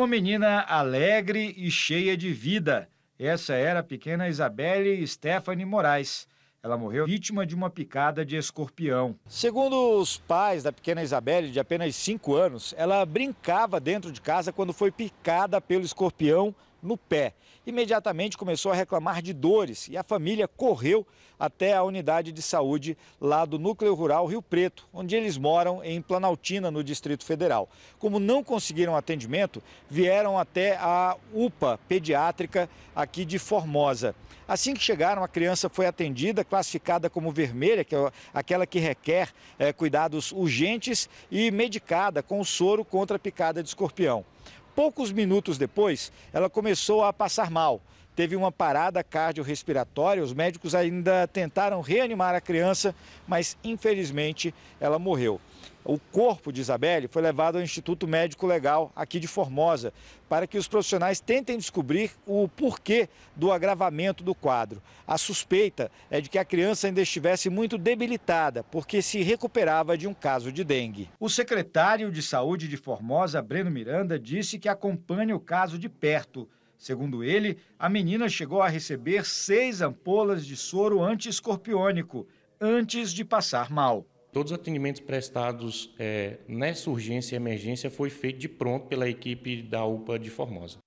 Uma menina alegre e cheia de vida. Essa era a pequena Isabelle Stephanie Moraes. Ela morreu vítima de uma picada de escorpião. Segundo os pais da pequena Isabelle, de apenas 5 anos, ela brincava dentro de casa quando foi picada pelo escorpião no pé. Imediatamente começou a reclamar de dores e a família correu até a unidade de saúde lá do Núcleo Rural Rio Preto, onde eles moram em Planaltina, no Distrito Federal. Como não conseguiram atendimento, vieram até a UPA pediátrica aqui de Formosa. Assim que chegaram, a criança foi atendida, classificada como vermelha, que é aquela que requer é, cuidados urgentes, e medicada com soro contra a picada de escorpião. Poucos minutos depois, ela começou a passar mal teve uma parada cardiorrespiratória. Os médicos ainda tentaram reanimar a criança, mas infelizmente ela morreu. O corpo de Isabelle foi levado ao Instituto Médico Legal aqui de Formosa para que os profissionais tentem descobrir o porquê do agravamento do quadro. A suspeita é de que a criança ainda estivesse muito debilitada, porque se recuperava de um caso de dengue. O secretário de Saúde de Formosa, Breno Miranda, disse que acompanha o caso de perto Segundo ele, a menina chegou a receber seis ampolas de soro antiescorpiônico antes de passar mal. Todos os atendimentos prestados é, nessa urgência e emergência foi feito de pronto pela equipe da UPA de Formosa.